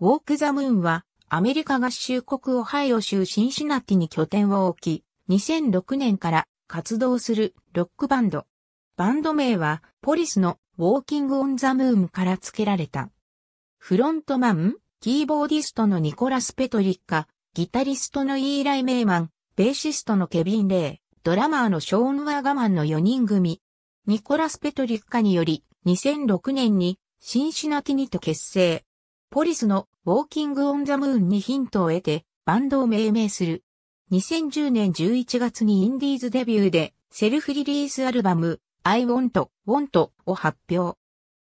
ウォーク・ザ・ムーンは、アメリカ合衆国オハイオ州シンシナティに拠点を置き、2006年から活動するロックバンド。バンド名は、ポリスのウォーキング・オン・ザ・ムーンから付けられた。フロントマン、キーボーディストのニコラス・ペトリッカ、ギタリストのイーライ・メイマン、ベーシストのケビン・レイ、ドラマーのショーン・ワーガマンの4人組。ニコラス・ペトリッカにより、2006年にシンシナティにと結成。ポリスのウォーキング・オン・ザ・ムーンにヒントを得てバンドを命名する。2010年11月にインディーズデビューでセルフリリースアルバム I Want, Want を発表。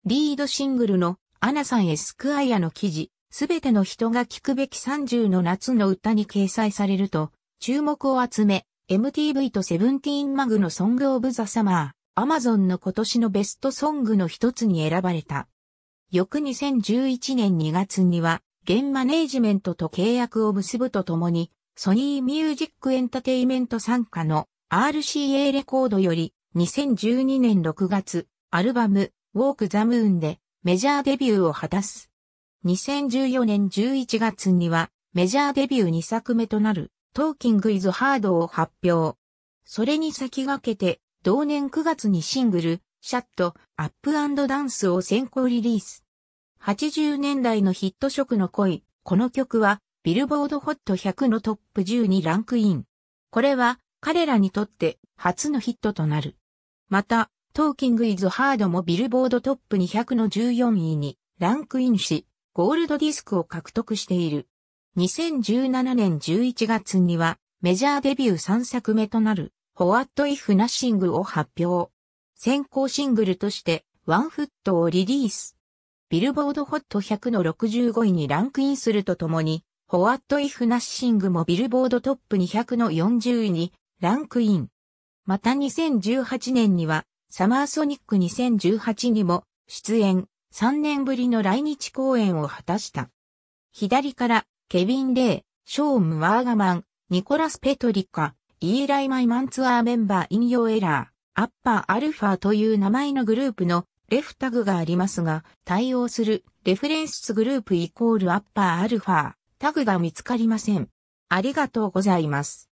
リードシングルのアナさんエスクアイアの記事、すべての人が聴くべき30の夏の歌に掲載されると、注目を集め、MTV とセブンティーンマグのソングオブザサマー、アマゾンの今年のベストソングの一つに選ばれた。翌2011年2月には、現マネージメントと契約を結ぶとともに、ソニーミュージックエンタテイメント参加の RCA レコードより2012年6月、アルバム Walk the Moon でメジャーデビューを果たす。2014年11月にはメジャーデビュー2作目となる Talking is Hard を発表。それに先駆けて同年9月にシングルシャット、アップダンスを先行リリース。80年代のヒット色の恋、この曲は、ビルボードホット100のトップ10にランクイン。これは、彼らにとって初のヒットとなる。また、トーキングイズハードもビルボードトップ200の14位にランクインし、ゴールドディスクを獲得している。2017年11月にはメジャーデビュー3作目となるホワットイフナッシングを発表。先行シングルとしてワンフットをリリース。ビルボードホット100の65位にランクインするとともに、ホワットイフナッシングもビルボードトップ200の40位にランクイン。また2018年にはサマーソニック2018にも出演3年ぶりの来日公演を果たした。左からケビン・レイ、ショーン・ワーガマン、ニコラス・ペトリカ、イーライ・マイマンツアーメンバー引用エラー。アッパーアルファという名前のグループのレフタグがありますが、対応するレフレンスグループイコールアッパーアルファタグが見つかりません。ありがとうございます。